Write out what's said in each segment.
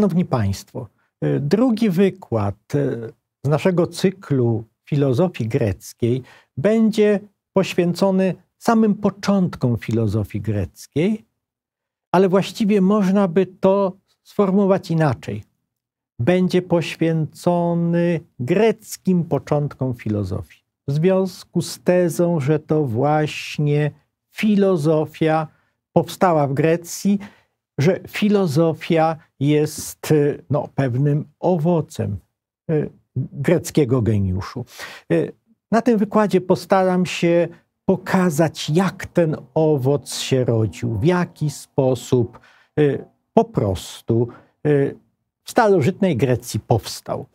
Szanowni Państwo, e, drugi wykład e, z naszego cyklu filozofii greckiej będzie poświęcony samym początkom filozofii greckiej, ale właściwie można by to sformułować inaczej. Będzie poświęcony greckim początkom filozofii. W związku z tezą, że to właśnie filozofia powstała w Grecji że filozofia jest y, no, pewnym owocem y, greckiego geniuszu. Y, na tym wykładzie postaram się pokazać, jak ten owoc się rodził, w jaki sposób po prostu w starożytnej Grecji powstał.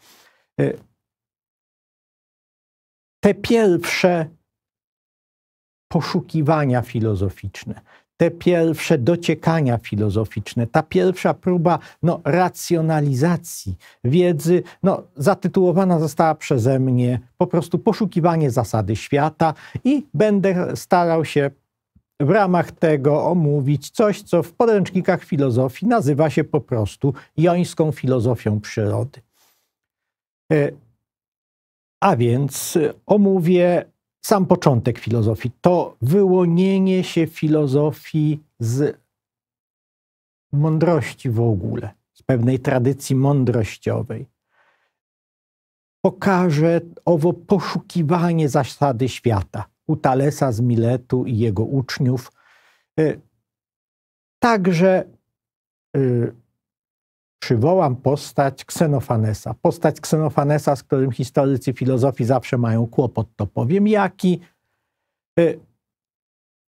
Te pierwsze poszukiwania filozoficzne, te pierwsze dociekania filozoficzne, ta pierwsza próba no, racjonalizacji wiedzy, no, zatytułowana została przeze mnie po prostu poszukiwanie zasady świata i będę starał się w ramach tego omówić coś, co w podręcznikach filozofii nazywa się po prostu jońską filozofią przyrody. E, a więc omówię sam początek filozofii, to wyłonienie się filozofii z mądrości w ogóle, z pewnej tradycji mądrościowej. Pokaże owo poszukiwanie zasady świata u Talesa z Miletu i jego uczniów. Y, także y, przywołam postać Ksenofanesa. Postać Ksenofanesa, z którym historycy filozofii zawsze mają kłopot, to powiem jaki. Y,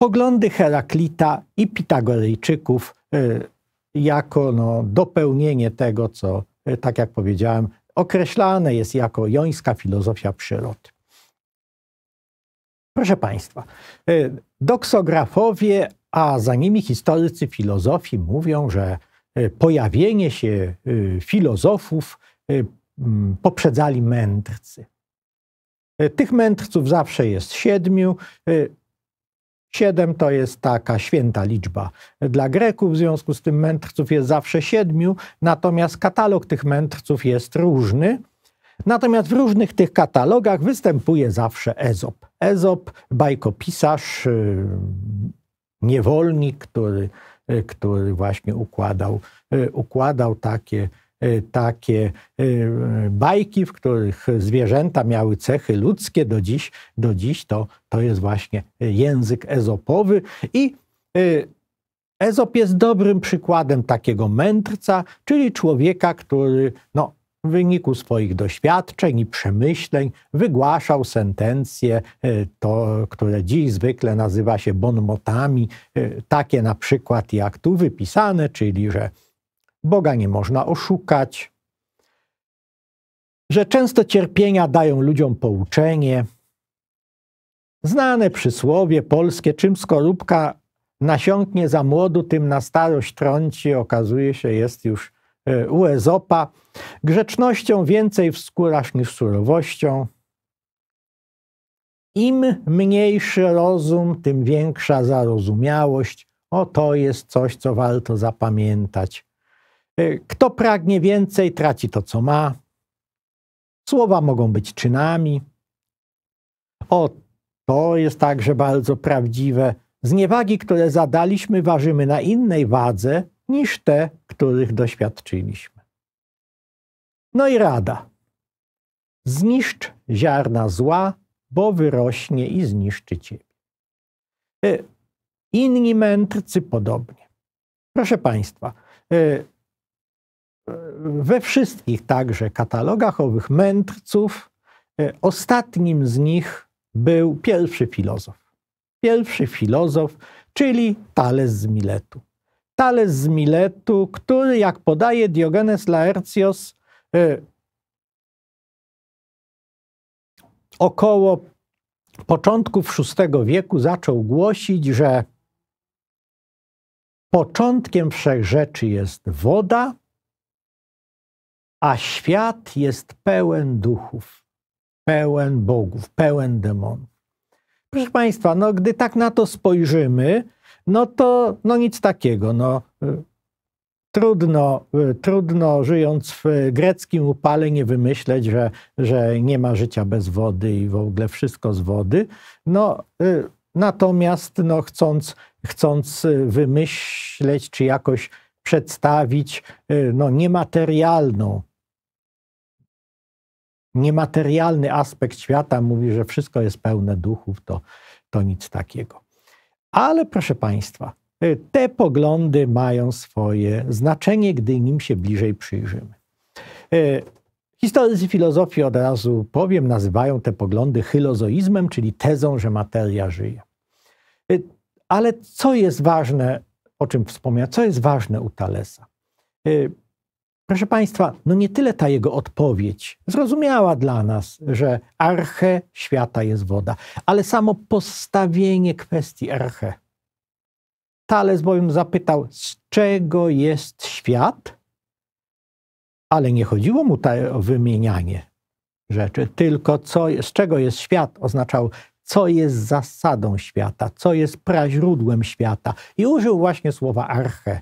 poglądy Heraklita i Pitagorejczyków y, jako no, dopełnienie tego, co, y, tak jak powiedziałem, określane jest jako jońska filozofia przyrody. Proszę Państwa, doksografowie, a za nimi historycy filozofii mówią, że E, pojawienie się e, filozofów e, poprzedzali mędrcy. Tych mędrców zawsze jest siedmiu. Siedem to jest taka święta liczba dla Greków, w związku z tym mędrców jest zawsze siedmiu, natomiast katalog tych mędrców jest różny. Natomiast w różnych tych katalogach występuje zawsze Ezop. Ezop, bajkopisarz, niewolnik, który E, który właśnie układał, e, układał takie, e, takie bajki, w których zwierzęta miały cechy ludzkie. Do dziś, do dziś to, to jest właśnie język ezopowy. I Ezop jest dobrym przykładem takiego mędrca, czyli człowieka, który no, w wyniku swoich doświadczeń i przemyśleń wygłaszał sentencje, e, to, które dziś zwykle nazywa się bonmotami, e, takie na przykład jak tu wypisane, czyli że Boga nie można oszukać, że często cierpienia dają ludziom pouczenie. Znane przysłowie polskie, czym skorupka nasiąknie za młodu, tym na starość trąci, okazuje się jest już E, Uezopa, grzecznością więcej wskórasz niż surowością. Im mniejszy rozum, tym większa zarozumiałość. Oto jest coś, co warto zapamiętać. E, kto pragnie więcej, traci to, co ma. Słowa mogą być czynami. O, to jest także bardzo prawdziwe. Z niewagi, które zadaliśmy, ważymy na innej wadze, niż te, których doświadczyliśmy. No i rada. Zniszcz ziarna zła, bo wyrośnie i zniszczy ciebie. E, inni mędrcy podobnie. Proszę Państwa, e, e, we wszystkich także katalogach owych mędrców, ostatnim z nich był pierwszy filozof. Pierwszy filozof, czyli Tales z Miletu. Tales z Miletu, który, jak podaje Diogenes Laertios, y, około początków VI wieku zaczął głosić, że początkiem wszechrzeczy jest woda, a świat jest pełen duchów, pełen bogów, pełen demonów. Proszę Państwa, no gdy tak na to spojrzymy, no to no nic takiego. No, trudno, trudno żyjąc w greckim upale nie wymyśleć, że, że nie ma życia bez wody i w ogóle wszystko z wody. No, y, natomiast no, chcąc, chcąc wymyśleć czy jakoś przedstawić y, no, niematerialną niematerialny aspekt świata mówi, że wszystko jest pełne duchów, to, to nic takiego. Ale proszę Państwa, y, te poglądy mają swoje znaczenie, gdy nim się bliżej przyjrzymy. Y, historycy filozofii, od razu powiem, nazywają te poglądy chylozoizmem, czyli tezą, że materia żyje. Y, ale co jest ważne, o czym wspomniał, co jest ważne u Talesa? Proszę Państwa, no nie tyle ta jego odpowiedź zrozumiała dla nas, że arche świata jest woda, ale samo postawienie kwestii arche. Tales bowiem zapytał, z czego jest świat? Ale nie chodziło mu o wymienianie rzeczy, tylko co, z czego jest świat oznaczał, co jest zasadą świata, co jest praźródłem świata. I użył właśnie słowa arche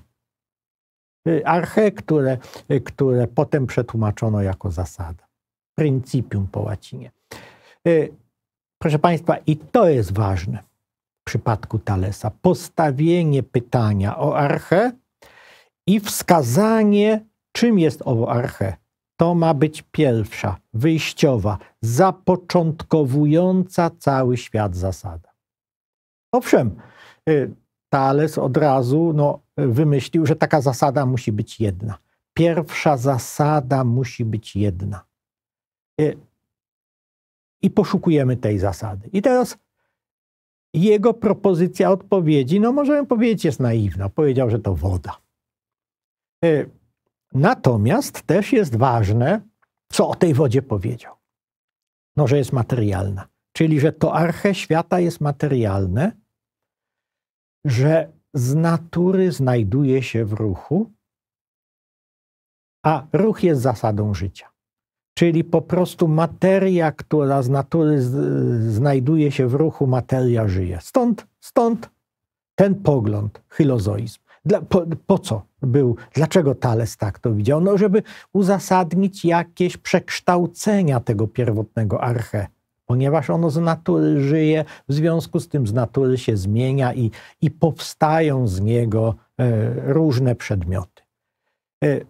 Y, arche, które, y, które potem przetłumaczono jako zasada. Principium po łacinie. Y, proszę Państwa, i to jest ważne w przypadku Talesa. Postawienie pytania o arche i wskazanie, czym jest owo arche. To ma być pierwsza, wyjściowa, zapoczątkowująca cały świat zasada. Owszem, Thales od razu no, wymyślił, że taka zasada musi być jedna. Pierwsza zasada musi być jedna. Y, I poszukujemy tej zasady. I teraz jego propozycja odpowiedzi, no możemy powiedzieć, jest naiwna. Powiedział, że to woda. Y, natomiast też jest ważne, co o tej wodzie powiedział. No, że jest materialna. Czyli, że to arche świata jest materialne, że z natury znajduje się w ruchu, a ruch jest zasadą życia. Czyli po prostu materia, która z natury znajduje się w ruchu, materia żyje. Stąd, stąd ten pogląd, filozoizm. Dla, po, po, co był, dlaczego Tales tak to widział? No, żeby uzasadnić jakieś przekształcenia tego pierwotnego arche ponieważ ono z natury żyje, w związku z tym z natury się zmienia i, i powstają z niego e, różne przedmioty. E,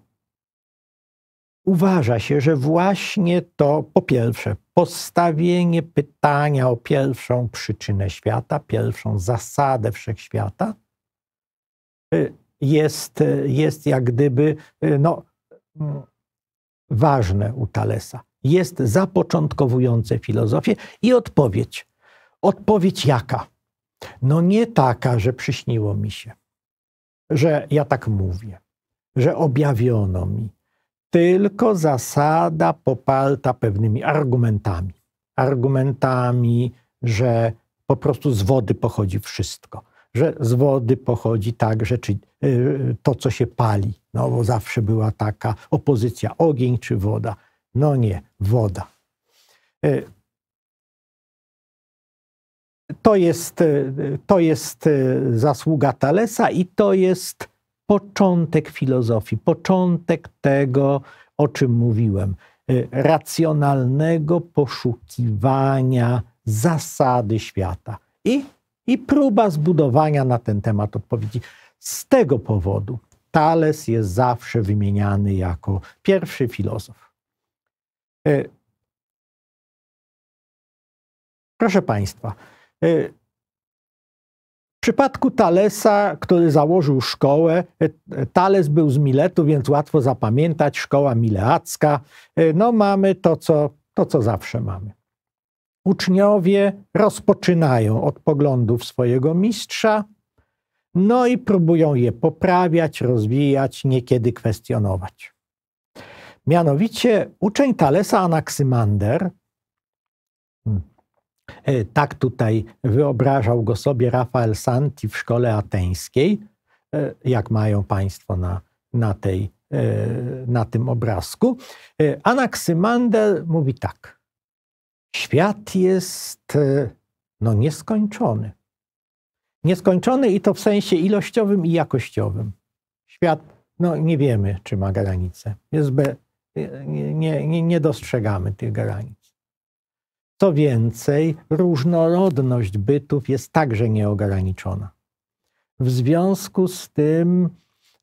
uważa się, że właśnie to po pierwsze postawienie pytania o pierwszą przyczynę świata, pierwszą zasadę wszechświata e, jest, jest jak gdyby no, mm, ważne u Talesa jest zapoczątkowujące filozofię i odpowiedź. Odpowiedź jaka? No nie taka, że przyśniło mi się, że ja tak mówię, że objawiono mi, tylko zasada poparta pewnymi argumentami. Argumentami, że po prostu z wody pochodzi wszystko, że z wody pochodzi także czy, y, to, co się pali. No bo zawsze była taka opozycja ogień czy woda no nie, woda. E, to jest, e, to jest e, zasługa Talesa i to jest początek filozofii, początek tego, o czym mówiłem, racjonalnego poszukiwania zasady świata i, i próba zbudowania na ten temat odpowiedzi. Z tego powodu Tales jest zawsze wymieniany jako pierwszy filozof. E, proszę Państwa, e, w przypadku Talesa, który założył szkołę, e, Tales był z Miletu, więc łatwo zapamiętać, szkoła mileacka. No mamy to, co, to, co zawsze mamy. Uczniowie rozpoczynają od poglądów swojego mistrza, no i próbują je poprawiać, rozwijać, niekiedy kwestionować. Mianowicie uczeń Talesa Anaksymander, hmm, e, tak tutaj wyobrażał go sobie Rafael Santi w szkole ateńskiej, e, jak mają Państwo na, na, tej, e, na tym obrazku. Anaksymander mówi tak. Świat jest no, nieskończony. Nieskończony i to w sensie ilościowym i jakościowym. Świat, no nie wiemy, czy ma granice. Jest be, nie, nie, nie dostrzegamy tych granic. Co więcej, różnorodność bytów jest także nieograniczona. W związku z tym,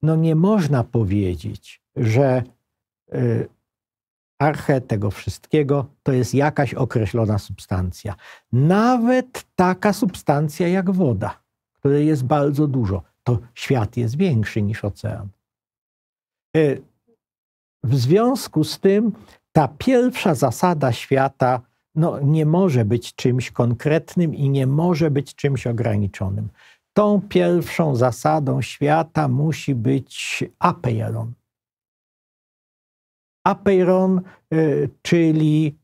no nie można powiedzieć, że y, arche tego wszystkiego to jest jakaś określona substancja. Nawet taka substancja jak woda, której jest bardzo dużo, to świat jest większy niż ocean. Y, w związku z tym ta pierwsza zasada świata no, nie może być czymś konkretnym i nie może być czymś ograniczonym. Tą pierwszą zasadą świata musi być apeiron. Apeiron, y, czyli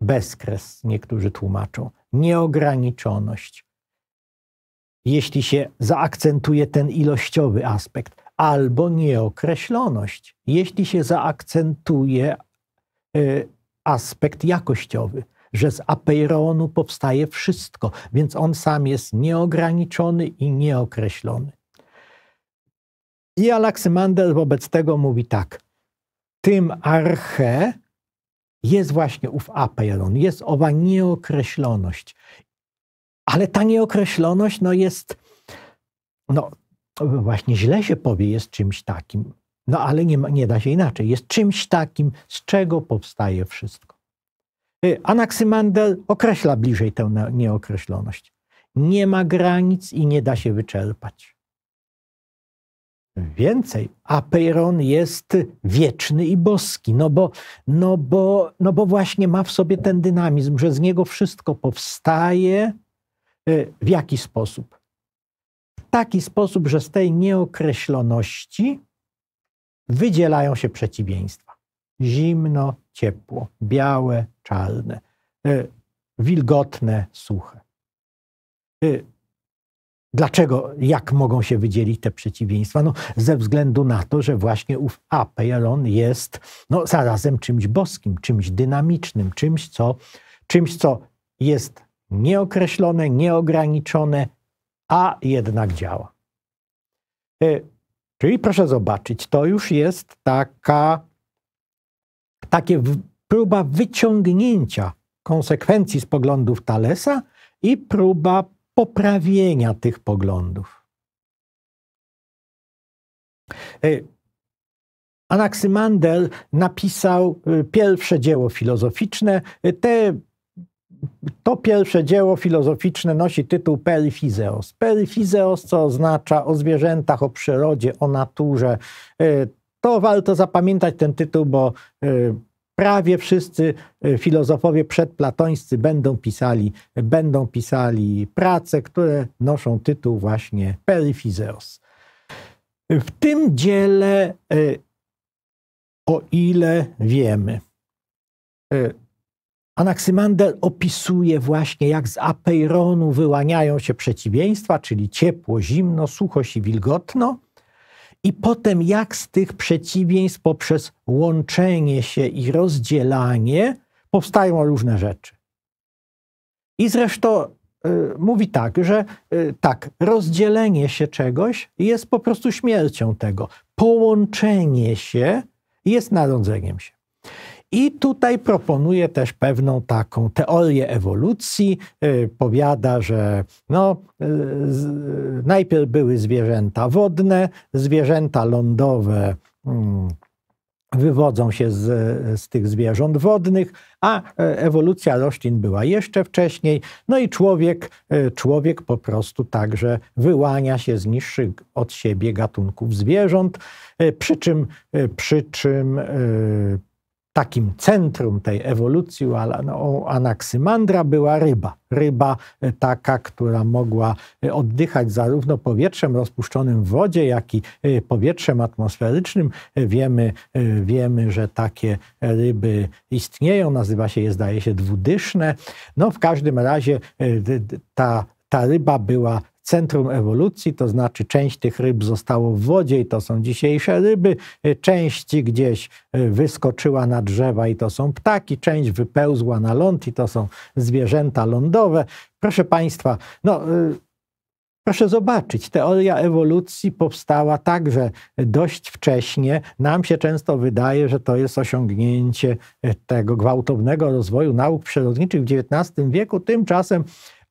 bezkres, niektórzy tłumaczą, nieograniczoność. Jeśli się zaakcentuje ten ilościowy aspekt, albo nieokreśloność, jeśli się zaakcentuje e, aspekt jakościowy, że z apeironu powstaje wszystko, więc on sam jest nieograniczony i nieokreślony. I Alaksymander wobec tego mówi tak. Tym arche jest właśnie ów apeiron, jest owa nieokreśloność. Ale ta nieokreśloność no jest no, no właśnie źle się powie, jest czymś takim. No ale nie, ma, nie da się inaczej. Jest czymś takim, z czego powstaje wszystko. Y, Anaksymandel określa bliżej tę nieokreśloność. Nie ma granic i nie da się wyczerpać. Więcej, Apeiron jest wieczny i boski, no bo, no, bo, no bo właśnie ma w sobie ten dynamizm, że z niego wszystko powstaje. Y, w jaki sposób? taki sposób, że z tej nieokreśloności wydzielają się przeciwieństwa. Zimno, ciepło, białe, czarne, y, wilgotne, suche. Y, dlaczego, jak mogą się wydzielić te przeciwieństwa? No, ze względu na to, że właśnie ów apelon jest no, zarazem czymś boskim, czymś dynamicznym, czymś co, czymś, co jest nieokreślone, nieograniczone, a jednak działa. E, czyli proszę zobaczyć, to już jest taka takie próba wyciągnięcia konsekwencji z poglądów Talesa i próba poprawienia tych poglądów. E, Anaksymandel napisał e, pierwsze dzieło filozoficzne. Te to pierwsze dzieło filozoficzne nosi tytuł Perifizeos. Perifizeos, co oznacza o zwierzętach, o przyrodzie, o naturze. Y, to warto zapamiętać ten tytuł, bo y, prawie wszyscy y, filozofowie przedplatońscy będą pisali, będą pisali prace, które noszą tytuł właśnie Perifizeos. W tym dziele, o ile wiemy, Anaksymander opisuje właśnie, jak z apeironu wyłaniają się przeciwieństwa, czyli ciepło, zimno, suchość i wilgotno, i potem jak z tych przeciwieństw poprzez łączenie się i rozdzielanie powstają różne rzeczy. I zresztą y, mówi tak, że y, tak, rozdzielenie się czegoś jest po prostu śmiercią tego. Połączenie się jest narodzeniem się. I tutaj proponuje też pewną taką teorię ewolucji. Y, powiada, że no, y, najpierw były zwierzęta wodne, zwierzęta lądowe. Mm, wywodzą się z, z tych zwierząt wodnych, a e, ewolucja roślin była jeszcze wcześniej. No i człowiek, y, człowiek po prostu także wyłania się z niższych od siebie gatunków zwierząt, przy czym, przy czym takim centrum tej ewolucji u no, Anaksymandra była ryba. Ryba e, taka, która mogła e, oddychać zarówno powietrzem rozpuszczonym w wodzie, jak i e, powietrzem atmosferycznym. Wiemy, wiemy że takie ryby istnieją, nazywa się je, zdaje się, dwudyszne. No w każdym razie ta ta ryba była centrum ewolucji, to znaczy część tych ryb zostało w wodzie i to są dzisiejsze ryby, y, część gdzieś y, wyskoczyła na drzewa i to są ptaki, część wypełzła na ląd i to są zwierzęta lądowe. Proszę Państwa, no. Y, proszę zobaczyć, teoria ewolucji powstała także dość wcześnie. Nam się często wydaje, że to jest osiągnięcie tego gwałtownego rozwoju nauk przyrodniczych w XIX wieku. Tymczasem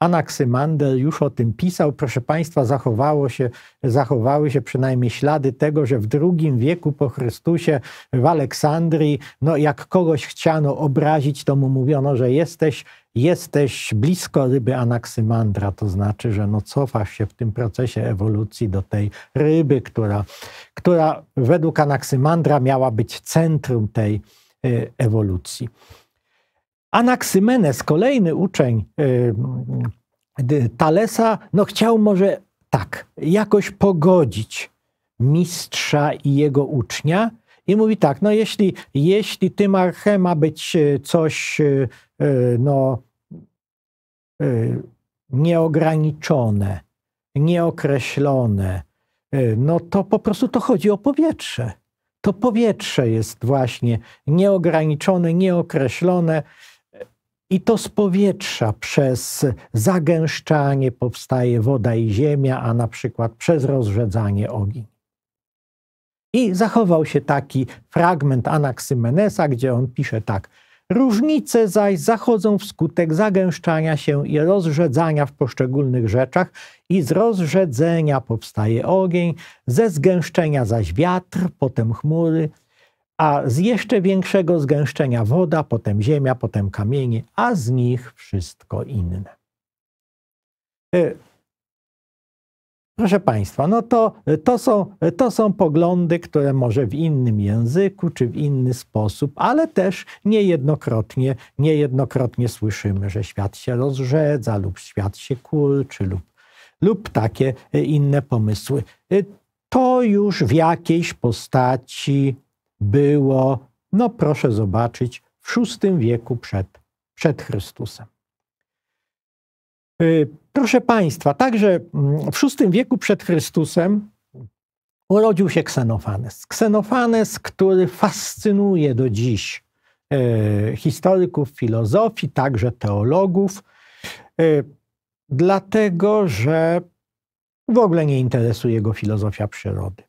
Anaksymander już o tym pisał. Proszę Państwa, zachowało się, zachowały się przynajmniej ślady tego, że w II wieku po Chrystusie w Aleksandrii, no jak kogoś chciano obrazić, to mu mówiono, że jesteś jesteś blisko ryby anaksymandra, to znaczy, że no cofasz się w tym procesie ewolucji do tej ryby, która, która według anaksymandra miała być centrum tej e, ewolucji. Anaksymenes, kolejny uczeń y, y, y, Talesa, no chciał może tak, jakoś pogodzić mistrza i jego ucznia. I mówi tak, no jeśli, jeśli tym arche ma być y, coś y, no, y, nieograniczone, nieokreślone, no to po prostu to chodzi o powietrze. To powietrze jest właśnie nieograniczone, nieokreślone. I to z powietrza przez zagęszczanie powstaje woda i ziemia, a na przykład przez rozrzedzanie ogień. I zachował się taki fragment Anaksymenesa, gdzie on pisze tak. Różnice zaś zachodzą wskutek zagęszczania się i rozrzedzania w poszczególnych rzeczach, i z rozrzedzenia powstaje ogień, ze zgęszczenia zaś wiatr, potem chmury, a z jeszcze większego zgęszczenia woda, potem ziemia, potem kamienie, a z nich wszystko inne. E, proszę Państwa, no to, to, są, to są poglądy, które może w innym języku czy w inny sposób, ale też niejednokrotnie, niejednokrotnie słyszymy, że świat się rozrzedza lub świat się kurczy lub, lub takie inne pomysły. E, to już w jakiejś postaci było, no proszę zobaczyć, w VI wieku przed, przed Chrystusem. Y, proszę Państwa, także mm, w VI wieku przed Chrystusem urodził się Ksenofanes. Ksenofanes, który fascynuje do dziś y, historyków filozofii, także teologów, y, dlatego że w ogóle nie interesuje go filozofia przyrody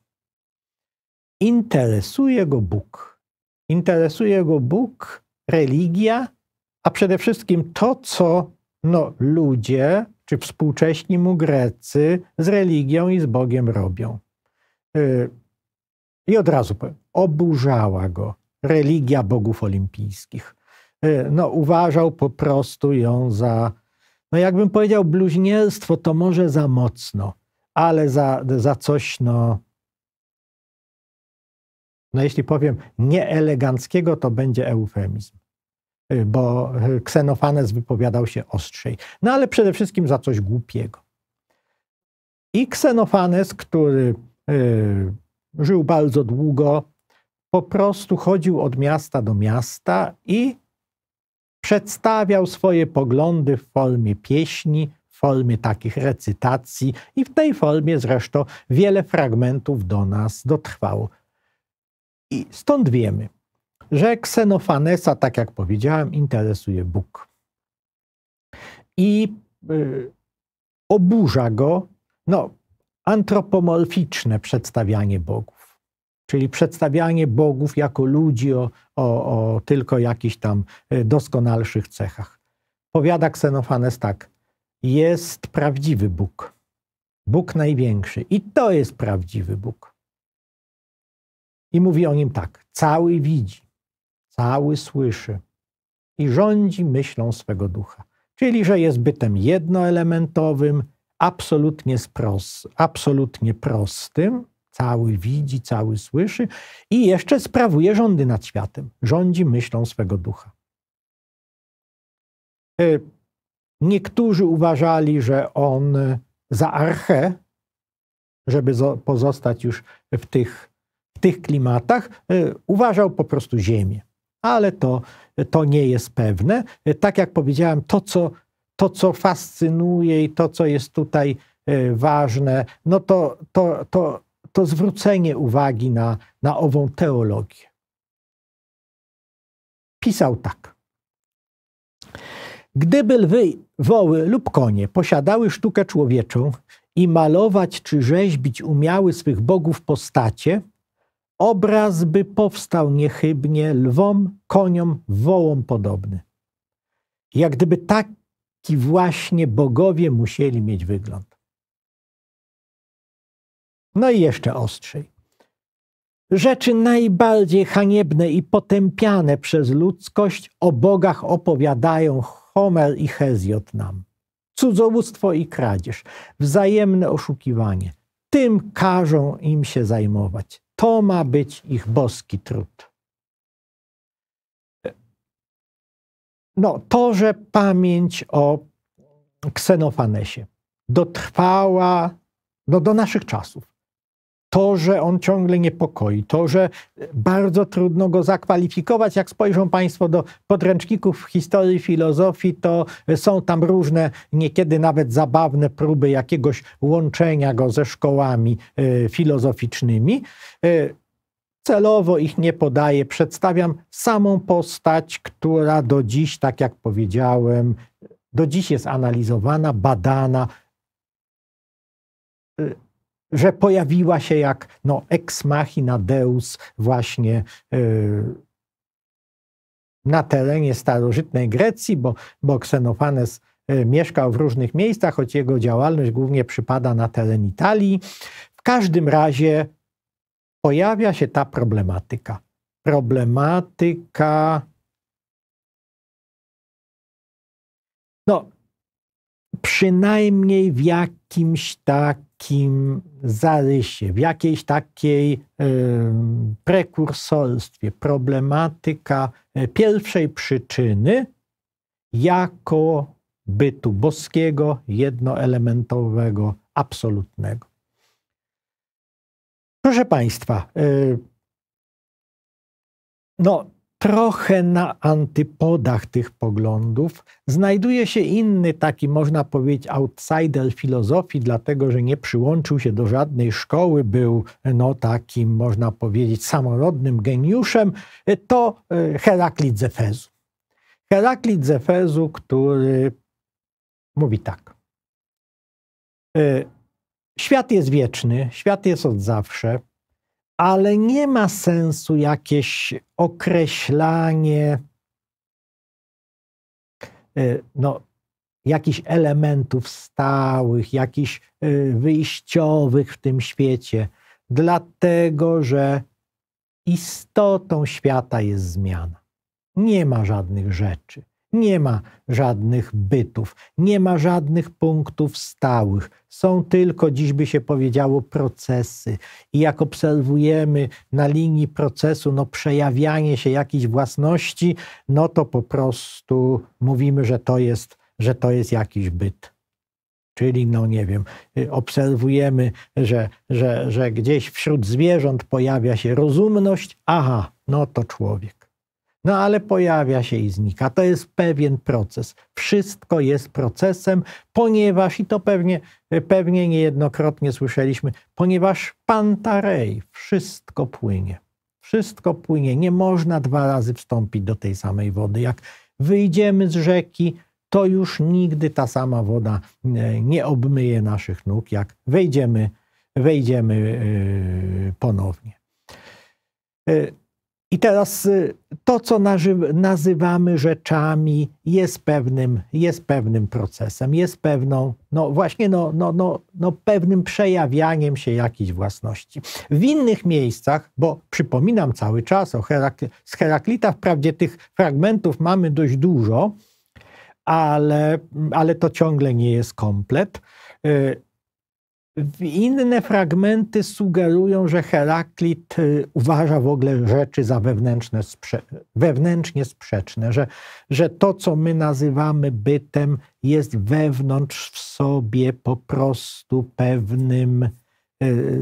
interesuje go Bóg. Interesuje go Bóg, religia, a przede wszystkim to, co no, ludzie, czy współcześni mu Grecy z religią i z Bogiem robią. Y, I od razu powiem, oburzała go religia bogów olimpijskich. Y, no, uważał po prostu ją za, no jakbym powiedział bluźnierstwo, to może za mocno, ale za, za coś, no, no jeśli powiem nieeleganckiego, to będzie eufemizm, y, bo y, Ksenofanes wypowiadał się ostrzej. No ale przede wszystkim za coś głupiego. I Ksenofanes, który y, żył bardzo długo, po prostu chodził od miasta do miasta i przedstawiał swoje poglądy w formie pieśni, w formie takich recytacji i w tej formie zresztą wiele fragmentów do nas dotrwało. I stąd wiemy, że ksenofanesa, tak jak powiedziałem, interesuje Bóg. I y, oburza go no, antropomorficzne przedstawianie bogów. Czyli przedstawianie bogów jako ludzi o, o, o tylko jakichś tam y, doskonalszych cechach. Powiada Ksenofanes tak, jest prawdziwy Bóg. Bóg największy. I to jest prawdziwy Bóg. I mówi o nim tak: cały widzi, cały słyszy i rządzi myślą swego ducha. Czyli, że jest bytem jednoelementowym, absolutnie, spros, absolutnie prostym, cały widzi, cały słyszy i jeszcze sprawuje rządy nad światem, rządzi myślą swego ducha. E, niektórzy uważali, że on za arche, żeby pozostać już w tych w tych klimatach e, uważał po prostu Ziemię. Ale to, to nie jest pewne. E, tak jak powiedziałem, to co, to, co fascynuje i to, co jest tutaj e, ważne, no to, to, to, to zwrócenie uwagi na, na ową teologię. Pisał tak. Gdyby lwy, woły lub konie posiadały sztukę człowieczą i malować czy rzeźbić umiały swych bogów postacie, obraz by powstał niechybnie lwom, koniom, wołom podobny. Jak gdyby taki właśnie bogowie musieli mieć wygląd. No i jeszcze ostrzej. Rzeczy najbardziej haniebne i potępiane przez ludzkość o bogach opowiadają Homer i Heziod nam. Cudzołóstwo i kradzież, wzajemne oszukiwanie. Tym każą im się zajmować. To ma być ich boski trud. No, to, że pamięć o Ksenofanesie dotrwała no, do naszych czasów to, że on ciągle niepokoi, to, że bardzo trudno go zakwalifikować. Jak spojrzą Państwo do podręczników historii, filozofii, to są tam różne, niekiedy nawet zabawne próby jakiegoś łączenia go ze szkołami e, filozoficznymi. E, celowo ich nie podaję, przedstawiam samą postać, która do dziś, tak jak powiedziałem, do dziś jest analizowana, badana e, że pojawiła się jak no, ex machina deus właśnie y, na terenie starożytnej Grecji, bo, bo Ksenofanes y, mieszkał w różnych miejscach, choć jego działalność głównie przypada na teren Italii. W każdym razie pojawia się ta problematyka. Problematyka no, przynajmniej w jakimś tak takim zarysie, w jakiejś takiej prekursorstwie problematyka e, pierwszej przyczyny jako bytu boskiego, jednoelementowego, absolutnego. Proszę Państwa, e, no, trochę na antypodach tych poglądów znajduje się inny taki, można powiedzieć, outsider filozofii, dlatego że nie przyłączył się do żadnej szkoły, był no, takim, można powiedzieć, samorodnym geniuszem, to e, Heraklit Zefezu. Heraklit Zefezu, który mówi tak. E, świat jest wieczny, świat jest od zawsze, ale nie ma sensu jakieś określanie y, no, jakichś elementów stałych, jakichś y, wyjściowych w tym świecie, dlatego że istotą świata jest zmiana. Nie ma żadnych rzeczy. Nie ma żadnych bytów, nie ma żadnych punktów stałych. Są tylko, dziś by się powiedziało, procesy. I jak obserwujemy na linii procesu no, przejawianie się jakiejś własności, no to po prostu mówimy, że to jest, że to jest jakiś byt. Czyli, no nie wiem, y, obserwujemy, że, że, że gdzieś wśród zwierząt pojawia się rozumność, aha, no to człowiek. No ale pojawia się i znika. To jest pewien proces. Wszystko jest procesem, ponieważ, i to pewnie, pewnie niejednokrotnie słyszeliśmy, ponieważ pantarej, wszystko płynie. Wszystko płynie. Nie można dwa razy wstąpić do tej samej wody. Jak wyjdziemy z rzeki, to już nigdy ta sama woda e, nie obmyje naszych nóg, jak wejdziemy, wejdziemy e, ponownie. E, i teraz y, to, co nazywamy rzeczami, jest pewnym, jest pewnym procesem, jest pewną, no właśnie, no, no, no, no pewnym przejawianiem się jakiejś własności. W innych miejscach, bo przypominam cały czas, o Herak z Heraklita wprawdzie tych fragmentów mamy dość dużo, ale, ale to ciągle nie jest komplet. Y, inne fragmenty sugerują, że Heraklit y, uważa w ogóle rzeczy za wewnętrzne, sprze wewnętrznie sprzeczne, że, że to, co my nazywamy bytem, jest wewnątrz w sobie po prostu pewnym y,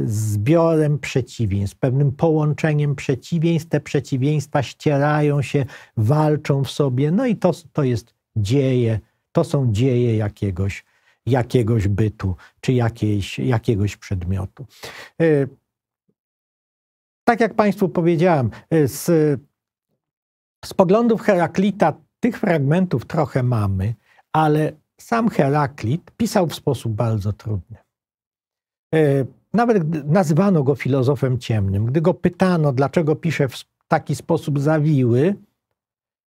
zbiorem przeciwieństw, pewnym połączeniem przeciwieństw. Te przeciwieństwa ścierają się, walczą w sobie, no i to, to jest dzieje, to są dzieje jakiegoś jakiegoś bytu czy jakiejś, jakiegoś przedmiotu. E, tak jak Państwu powiedziałem, e, z, z poglądów Heraklita tych fragmentów trochę mamy, ale sam Heraklit pisał w sposób bardzo trudny. E, nawet nazywano go filozofem ciemnym. Gdy go pytano, dlaczego pisze w taki sposób zawiły,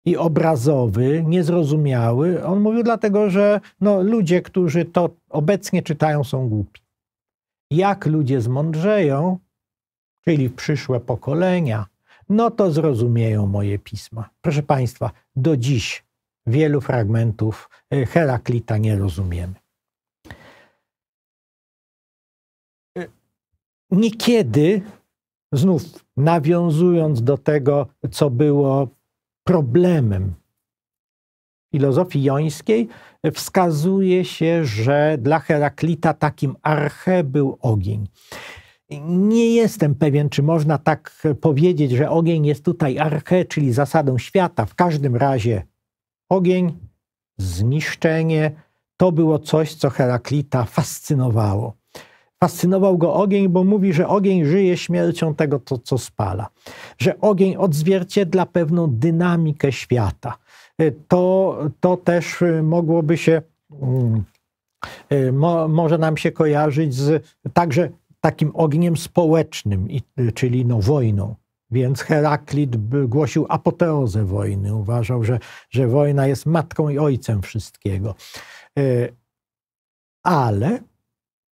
i obrazowy, niezrozumiały. On mówił dlatego, że no, ludzie, którzy to obecnie czytają, są głupi. Jak ludzie zmądrzeją, czyli przyszłe pokolenia, no to zrozumieją moje pisma. Proszę Państwa, do dziś wielu fragmentów y, Heraklita nie rozumiemy. Y, niekiedy, znów nawiązując do tego, co było problemem filozofii jońskiej wskazuje się, że dla Heraklita takim arche był ogień. Nie jestem pewien, czy można tak powiedzieć, że ogień jest tutaj arche, czyli zasadą świata. W każdym razie ogień, zniszczenie to było coś, co Heraklita fascynowało. Fascynował go ogień, bo mówi, że ogień żyje śmiercią tego, to, co spala. Że ogień odzwierciedla pewną dynamikę świata. Y, to, to też y, mogłoby się, mm, y, mo, może nam się kojarzyć z także takim ogniem społecznym, czyli no, wojną. Więc Heraklit głosił apoteozę wojny. Uważał, że, że wojna jest matką i ojcem wszystkiego. Ale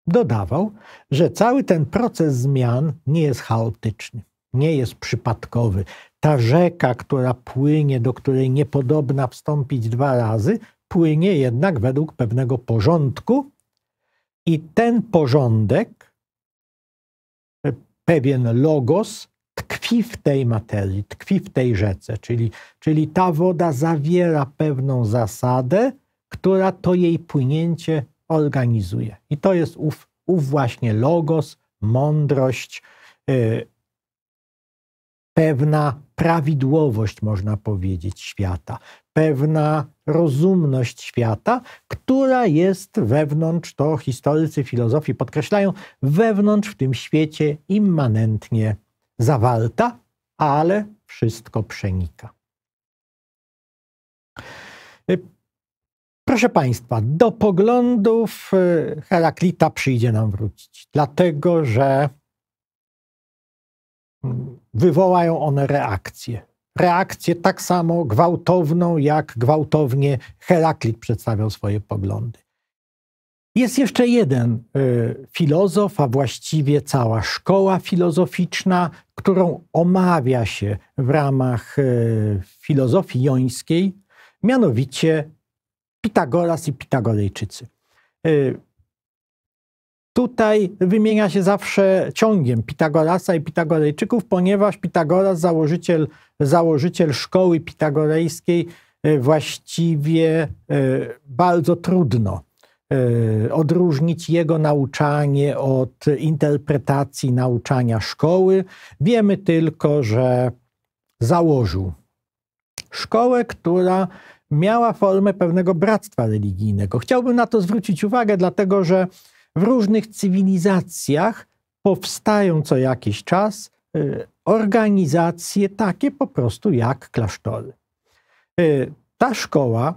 Dodawał, że cały ten proces zmian nie jest chaotyczny, nie jest przypadkowy. Ta rzeka, która płynie, do której niepodobna wstąpić dwa razy, płynie jednak według pewnego porządku, i ten porządek, pewien logos, tkwi w tej materii, tkwi w tej rzece, czyli, czyli ta woda zawiera pewną zasadę, która to jej płynięcie organizuje. I to jest ów, ów właśnie logos, mądrość, y, pewna prawidłowość, można powiedzieć, świata, pewna rozumność świata, która jest wewnątrz, to historycy filozofii podkreślają, wewnątrz w tym świecie immanentnie zawalta, ale wszystko przenika. Y, Proszę Państwa, do poglądów y, Heraklita przyjdzie nam wrócić, dlatego że mm, wywołają one reakcję. Reakcję tak samo gwałtowną, jak gwałtownie Heraklit przedstawiał swoje poglądy. Jest jeszcze jeden y, filozof, a właściwie cała szkoła filozoficzna, którą omawia się w ramach y, filozofii jońskiej, mianowicie Pitagoras i Pitagorejczycy. Y, tutaj wymienia się zawsze ciągiem Pitagorasa i Pitagorejczyków, ponieważ Pitagoras, założyciel, założyciel szkoły pitagorejskiej, y, właściwie y, bardzo trudno odróżnić jego nauczanie od interpretacji nauczania szkoły. Wiemy tylko, że założył szkołę, która miała formę pewnego bractwa religijnego. Chciałbym na to zwrócić uwagę, dlatego że w różnych cywilizacjach powstają co jakiś czas y, organizacje takie po prostu jak klasztory. Y, ta szkoła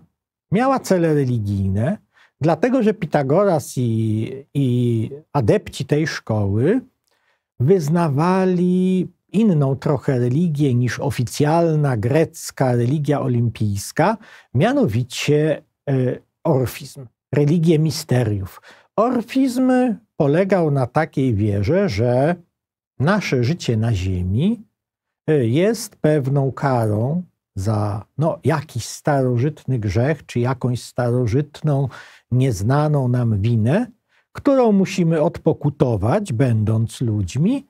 miała cele religijne, dlatego że Pitagoras i, i adepci tej szkoły wyznawali inną trochę religię niż oficjalna grecka religia olimpijska, mianowicie e, orfizm, religię misteriów. Orfizm polegał na takiej wierze, że nasze życie na Ziemi e, jest pewną karą za no, jakiś starożytny grzech, czy jakąś starożytną, nieznaną nam winę, którą musimy odpokutować, będąc ludźmi.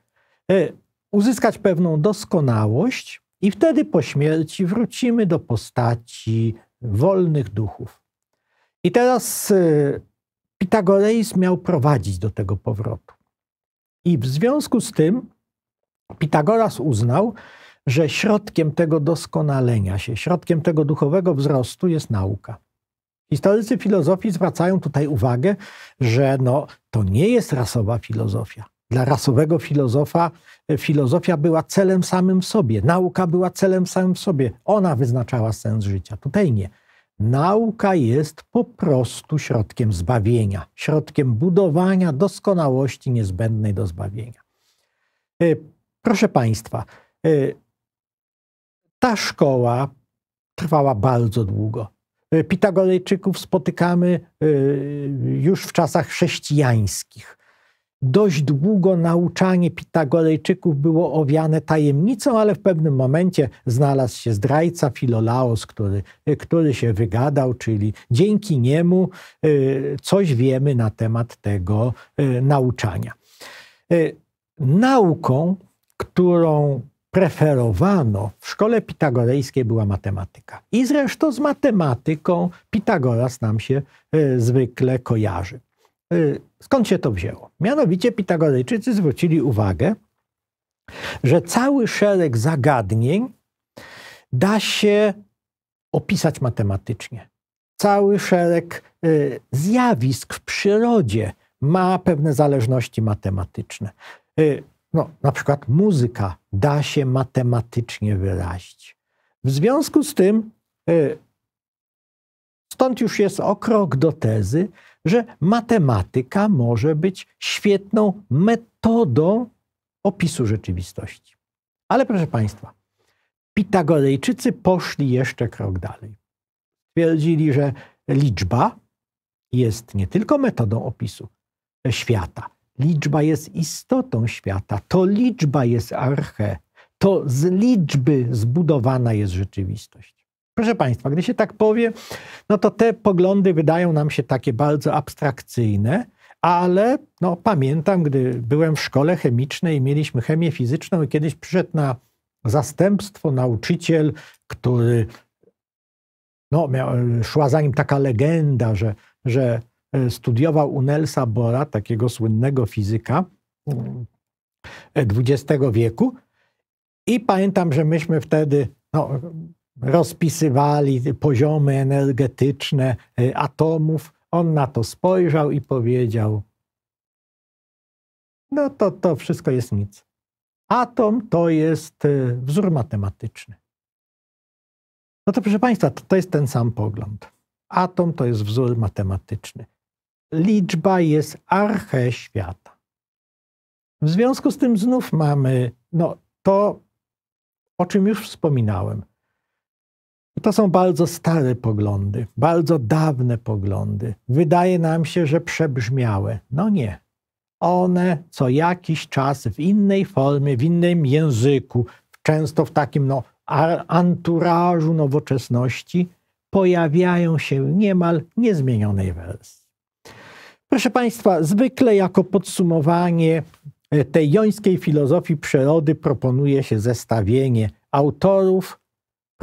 E, uzyskać pewną doskonałość i wtedy po śmierci wrócimy do postaci wolnych duchów. I teraz y, Pitagoreizm miał prowadzić do tego powrotu. I w związku z tym Pitagoras uznał, że środkiem tego doskonalenia się, środkiem tego duchowego wzrostu jest nauka. Historycy filozofii zwracają tutaj uwagę, że no, to nie jest rasowa filozofia. Dla rasowego filozofa e, filozofia była celem samym w sobie, nauka była celem samym w sobie. Ona wyznaczała sens życia. Tutaj nie. Nauka jest po prostu środkiem zbawienia, środkiem budowania doskonałości niezbędnej do zbawienia. E, proszę Państwa, e, ta szkoła trwała bardzo długo. Pitagorejczyków spotykamy już w czasach chrześcijańskich dość długo nauczanie Pitagorejczyków było owiane tajemnicą, ale w pewnym momencie znalazł się zdrajca Filolaos, który, który się wygadał, czyli dzięki niemu y, coś wiemy na temat tego y, nauczania. Y, nauką, którą preferowano w szkole pitagorejskiej była matematyka. I zresztą z matematyką Pitagoras nam się zwykle kojarzy. Y, skąd się to wzięło? Mianowicie Pitagorejczycy zwrócili uwagę, że cały szereg zagadnień da się opisać matematycznie. Cały szereg y, zjawisk w przyrodzie ma pewne zależności matematyczne. Y, no, na przykład muzyka da się matematycznie wyrazić. W związku z tym, stąd już jest okrok do tezy, że matematyka może być świetną metodą opisu rzeczywistości. Ale proszę Państwa, Pitagorejczycy poszli jeszcze krok dalej. Twierdzili, że liczba jest nie tylko metodą opisu świata, liczba jest istotą świata, to liczba jest arche, to z liczby zbudowana jest rzeczywistość. Proszę Państwa, gdy się tak powie, no to te poglądy wydają nam się takie bardzo abstrakcyjne, ale no, pamiętam, gdy byłem w szkole chemicznej, mieliśmy chemię fizyczną i kiedyś przyszedł na zastępstwo nauczyciel, który no, miał, szła za nim taka legenda, że, że e, studiował u Nelsa Bora, takiego słynnego fizyka XX e, wieku. I pamiętam, że myśmy wtedy no, rozpisywali poziomy energetyczne y, atomów. On na to spojrzał i powiedział: No to, to wszystko jest nic. Atom to jest y, wzór matematyczny. No to proszę Państwa, to, to jest ten sam pogląd. Atom to jest wzór matematyczny. Liczba jest arche świata. W związku z tym znów mamy no, to, o czym już wspominałem to są bardzo stare poglądy, bardzo dawne poglądy. Wydaje nam się, że przebrzmiałe. No nie. One co jakiś czas w innej formie, w innym języku, często w takim no, anturażu nowoczesności, pojawiają się niemal niezmienionej wersji. Proszę Państwa, zwykle jako podsumowanie e, tej jońskiej filozofii przyrody proponuje się zestawienie autorów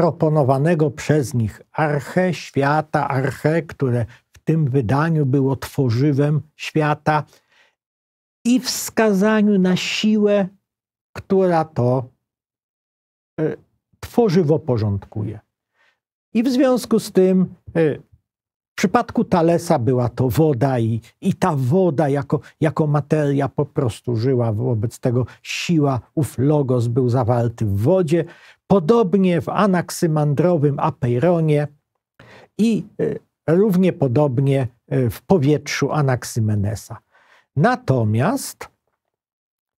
proponowanego przez nich arche świata, arche, które w tym wydaniu było tworzywem świata i wskazaniu na siłę, która to e, tworzywo porządkuje. I w związku z tym e, w przypadku Talesa była to woda i, i ta woda jako, jako materia po prostu żyła wobec tego siła, ów logos był zawarty w wodzie podobnie w anaksymandrowym Apeironie i e, równie podobnie e, w powietrzu Anaksymenesa. Natomiast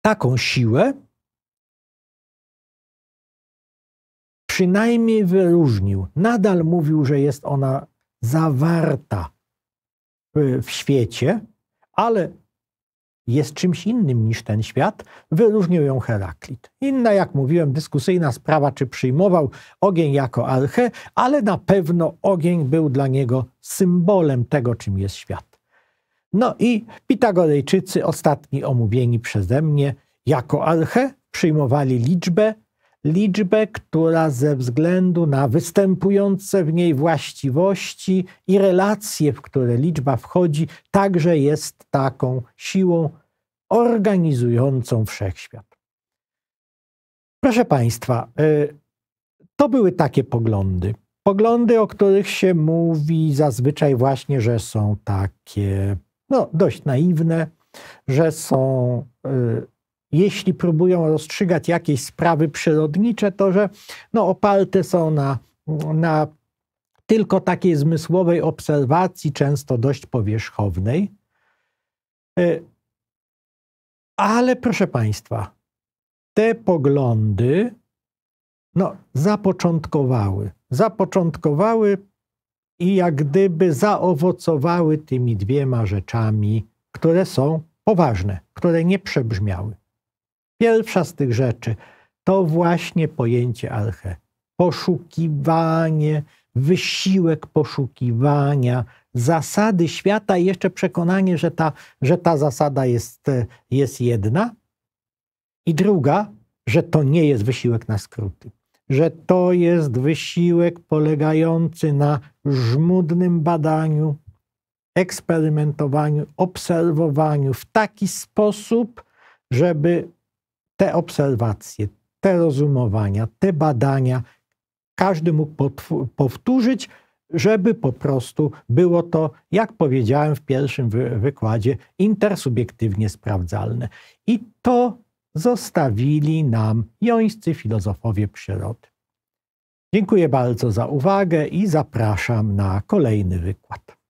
taką siłę przynajmniej wyróżnił. Nadal mówił, że jest ona zawarta w świecie, ale jest czymś innym niż ten świat, wyróżnił ją Heraklit. Inna, jak mówiłem, dyskusyjna sprawa, czy przyjmował ogień jako archę, ale na pewno ogień był dla niego symbolem tego, czym jest świat. No i Pitagorejczycy, ostatni omówieni przeze mnie, jako archę przyjmowali liczbę liczbę, która ze względu na występujące w niej właściwości i relacje, w które liczba wchodzi, także jest taką siłą organizującą wszechświat. Proszę Państwa, y, to były takie poglądy. Poglądy, o których się mówi zazwyczaj właśnie, że są takie no, dość naiwne, że są y, jeśli próbują rozstrzygać jakieś sprawy przyrodnicze, to że no, oparte są na, na tylko takiej zmysłowej obserwacji, często dość powierzchownej. E, ale proszę Państwa, te poglądy no, zapoczątkowały. Zapoczątkowały i jak gdyby zaowocowały tymi dwiema rzeczami, które są poważne, które nie przebrzmiały. Pierwsza z tych rzeczy to właśnie pojęcie arche. Poszukiwanie, wysiłek poszukiwania, zasady świata i jeszcze przekonanie, że ta, że ta zasada jest, jest jedna. I druga, że to nie jest wysiłek na skróty, że to jest wysiłek polegający na żmudnym badaniu, eksperymentowaniu, obserwowaniu w taki sposób, żeby te obserwacje, te rozumowania, te badania każdy mógł powtórzyć, żeby po prostu było to, jak powiedziałem w pierwszym wy wykładzie, intersubiektywnie sprawdzalne. I to zostawili nam jońscy filozofowie przyrody. Dziękuję bardzo za uwagę i zapraszam na kolejny wykład.